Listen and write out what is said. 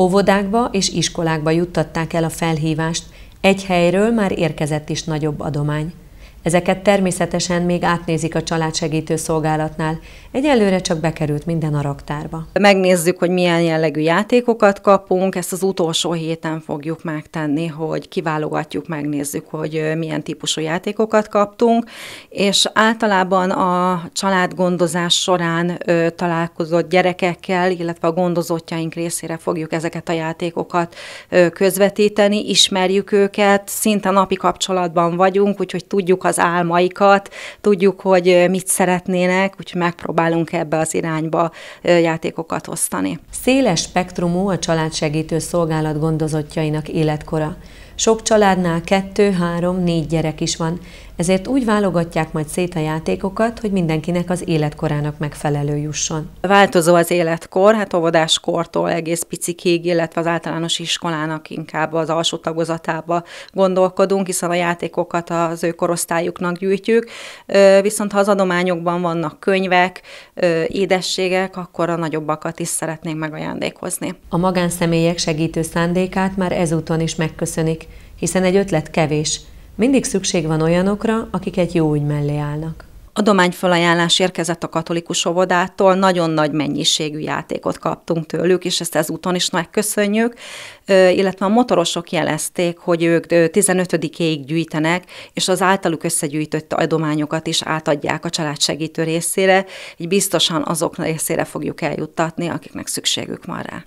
Óvodákba és iskolákba juttatták el a felhívást, egy helyről már érkezett is nagyobb adomány. Ezeket természetesen még átnézik a családsegítő szolgálatnál. Egyelőre csak bekerült minden a raktárba. Megnézzük, hogy milyen jellegű játékokat kapunk, ezt az utolsó héten fogjuk megtenni, hogy kiválogatjuk, megnézzük, hogy milyen típusú játékokat kaptunk, és általában a családgondozás során ö, találkozott gyerekekkel, illetve a gondozottjaink részére fogjuk ezeket a játékokat ö, közvetíteni, ismerjük őket, szinte napi kapcsolatban vagyunk, úgyhogy tudjuk a az álmaikat, tudjuk, hogy mit szeretnének, úgyhogy megpróbálunk ebbe az irányba játékokat osztani. Széles spektrumú a családsegítő szolgálat gondozottjainak életkora. Sok családnál kettő, három, négy gyerek is van, ezért úgy válogatják majd szét a játékokat, hogy mindenkinek az életkorának megfelelő jusson. Változó az életkor, hát óvodáskortól egész picikig, illetve az általános iskolának inkább az alsó tagozatába gondolkodunk, hiszen a játékokat az ő korosztályuknak gyűjtjük, viszont ha az adományokban vannak könyvek, édességek, akkor a nagyobbakat is szeretnénk megajándékozni. A magánszemélyek segítő szándékát már ezúton is megköszönik hiszen egy ötlet kevés. Mindig szükség van olyanokra, akik egy jó ügy mellé állnak. Adományfelajánlás érkezett a katolikus óvodától, nagyon nagy mennyiségű játékot kaptunk tőlük, és ezt ezúton is megköszönjük, illetve a motorosok jelezték, hogy ők 15-ig gyűjtenek, és az általuk összegyűjtött adományokat is átadják a család segítő részére, így biztosan azok részére fogjuk eljuttatni, akiknek szükségük van rá.